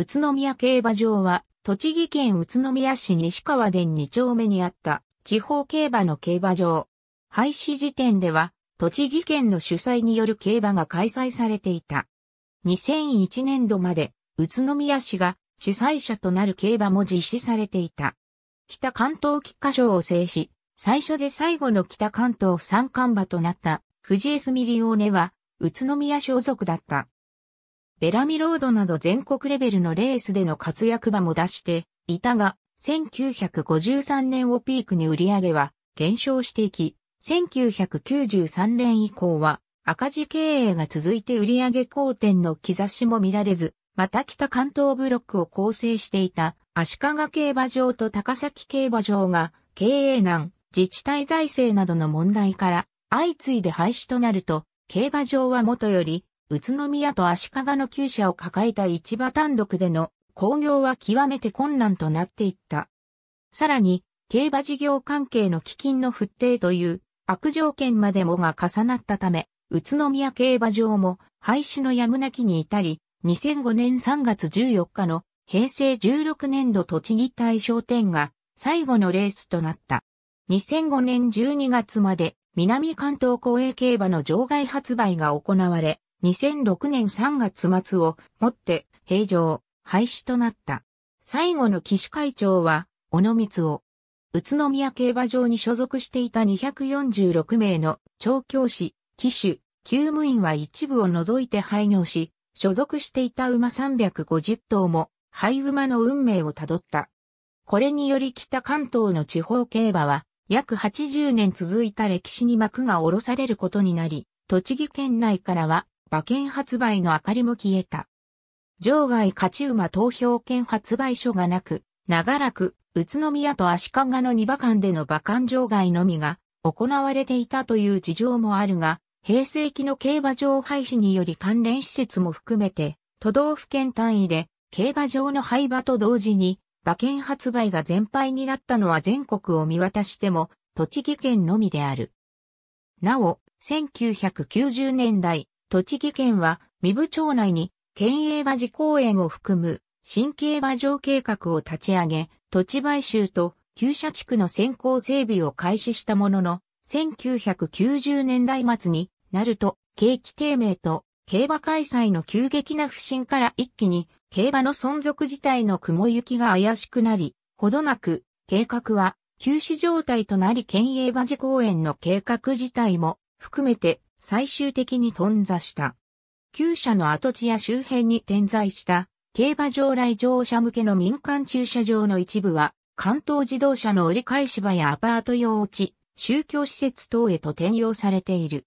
宇都宮競馬場は、栃木県宇都宮市西川殿2丁目にあった地方競馬の競馬場。廃止時点では、栃木県の主催による競馬が開催されていた。2001年度まで、宇都宮市が主催者となる競馬も実施されていた。北関東菊花賞を制し、最初で最後の北関東三冠馬となった藤江スミリオーネは、宇都宮所属だった。ベラミロードなど全国レベルのレースでの活躍場も出していたが、1953年をピークに売り上げは減少していき、1993年以降は赤字経営が続いて売上好転の兆しも見られず、また北関東ブロックを構成していた足利競馬場と高崎競馬場が経営難、自治体財政などの問題から相次いで廃止となると、競馬場はもとより宇都宮と足利の旧社を抱えた市場単独での工業は極めて困難となっていった。さらに、競馬事業関係の基金の不定という悪条件までもが重なったため、宇都宮競馬場も廃止のやむなきに至り、2005年3月14日の平成16年度栃木大商店が最後のレースとなった。2005年12月まで南関東公営競馬の場外発売が行われ、2006年3月末をもって平常廃止となった。最後の騎手会長は、小野光を、宇都宮競馬場に所属していた246名の調教師、騎手、厩務員は一部を除いて廃業し、所属していた馬350頭も廃馬の運命をたどった。これにより北関東の地方競馬は約80年続いた歴史に幕が下ろされることになり、栃木県内からは馬券発売の明かりも消えた。場外勝ち馬投票券発売所がなく、長らく宇都宮と足利の二馬間での馬間場外のみが行われていたという事情もあるが、平成期の競馬場廃止により関連施設も含めて、都道府県単位で競馬場の廃馬と同時に、馬券発売が全廃になったのは全国を見渡しても、栃木県のみである。なお、1990年代、栃木県は、三部町内に、県営馬事公園を含む、新競馬場計画を立ち上げ、土地買収と、旧社地区の先行整備を開始したものの、1990年代末になると、景気低迷と、競馬開催の急激な不振から一気に、競馬の存続自体の雲行きが怪しくなり、ほどなく、計画は、休止状態となり県営馬事公園の計画自体も含めて最終的に頓挫した。旧社の跡地や周辺に点在した競馬場来場者向けの民間駐車場の一部は関東自動車の折り返し場やアパート用地、宗教施設等へと転用されている。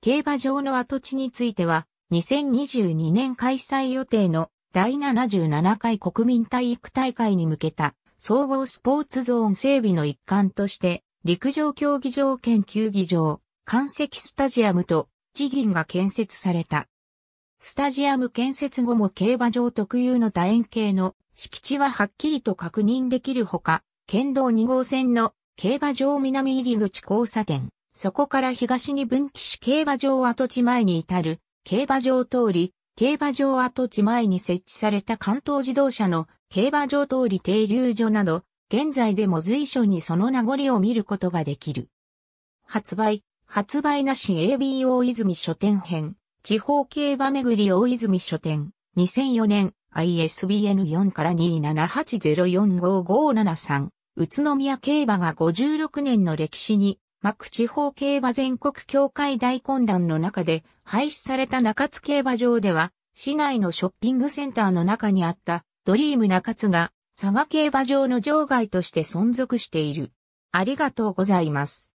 競馬場の跡地については2022年開催予定の第77回国民体育大会に向けた総合スポーツゾーン整備の一環として陸上競技場兼球技場、関石スタジアムと地銀が建設された。スタジアム建設後も競馬場特有の楕円形の敷地ははっきりと確認できるほか、県道2号線の競馬場南入口交差点、そこから東に分岐し競馬場跡地前に至る、競馬場通り、競馬場跡地前に設置された関東自動車の競馬場通り停留所など、現在でも随所にその名残を見ることができる。発売、発売なし AB 大泉書店編、地方競馬巡り大泉書店、2004年 ISBN4 から278045573、宇都宮競馬が56年の歴史に、幕地方競馬全国協会大混乱の中で廃止された中津競馬場では、市内のショッピングセンターの中にあったドリーム中津が佐賀競馬場の場外として存続している。ありがとうございます。